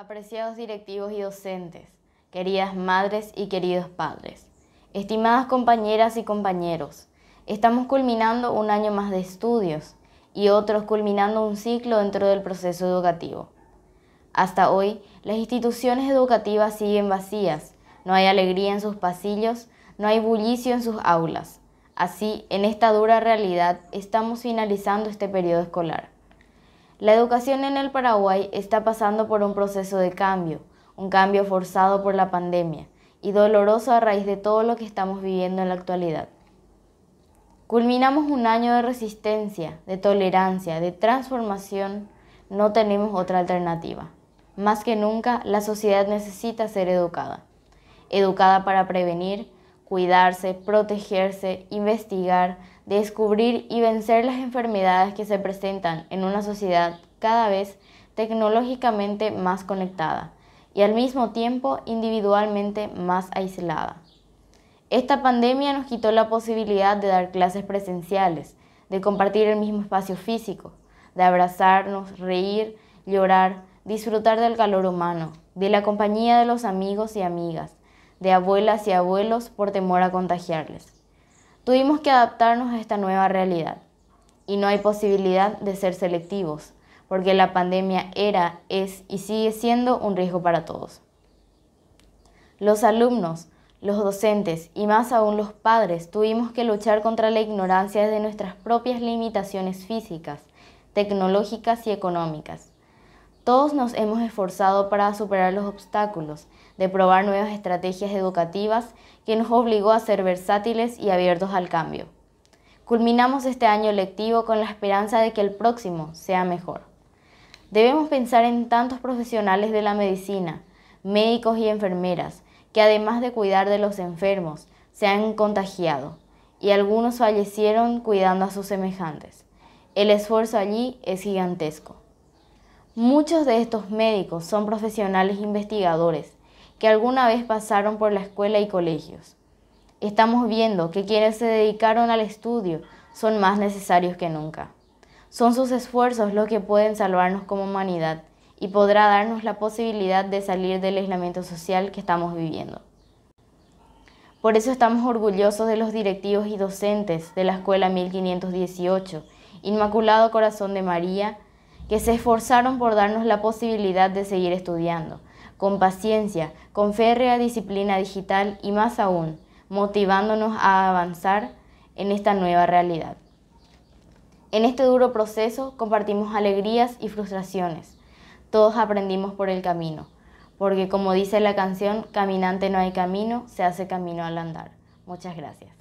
Apreciados directivos y docentes, queridas madres y queridos padres, estimadas compañeras y compañeros, estamos culminando un año más de estudios y otros culminando un ciclo dentro del proceso educativo. Hasta hoy, las instituciones educativas siguen vacías, no hay alegría en sus pasillos, no hay bullicio en sus aulas. Así, en esta dura realidad, estamos finalizando este periodo escolar. La educación en el Paraguay está pasando por un proceso de cambio, un cambio forzado por la pandemia y doloroso a raíz de todo lo que estamos viviendo en la actualidad. Culminamos un año de resistencia, de tolerancia, de transformación. No tenemos otra alternativa. Más que nunca, la sociedad necesita ser educada. Educada para prevenir, cuidarse, protegerse, investigar, descubrir y vencer las enfermedades que se presentan en una sociedad cada vez tecnológicamente más conectada y al mismo tiempo individualmente más aislada. Esta pandemia nos quitó la posibilidad de dar clases presenciales, de compartir el mismo espacio físico, de abrazarnos, reír, llorar, disfrutar del calor humano, de la compañía de los amigos y amigas, de abuelas y abuelos por temor a contagiarles. Tuvimos que adaptarnos a esta nueva realidad y no hay posibilidad de ser selectivos, porque la pandemia era, es y sigue siendo un riesgo para todos. Los alumnos, los docentes y más aún los padres tuvimos que luchar contra la ignorancia de nuestras propias limitaciones físicas, tecnológicas y económicas todos nos hemos esforzado para superar los obstáculos, de probar nuevas estrategias educativas que nos obligó a ser versátiles y abiertos al cambio. Culminamos este año lectivo con la esperanza de que el próximo sea mejor. Debemos pensar en tantos profesionales de la medicina, médicos y enfermeras, que además de cuidar de los enfermos, se han contagiado y algunos fallecieron cuidando a sus semejantes. El esfuerzo allí es gigantesco. Muchos de estos médicos son profesionales investigadores que alguna vez pasaron por la escuela y colegios. Estamos viendo que quienes se dedicaron al estudio son más necesarios que nunca. Son sus esfuerzos los que pueden salvarnos como humanidad y podrá darnos la posibilidad de salir del aislamiento social que estamos viviendo. Por eso estamos orgullosos de los directivos y docentes de la Escuela 1518, Inmaculado Corazón de María, que se esforzaron por darnos la posibilidad de seguir estudiando, con paciencia, con férrea disciplina digital y más aún, motivándonos a avanzar en esta nueva realidad. En este duro proceso compartimos alegrías y frustraciones. Todos aprendimos por el camino, porque como dice la canción, caminante no hay camino, se hace camino al andar. Muchas gracias.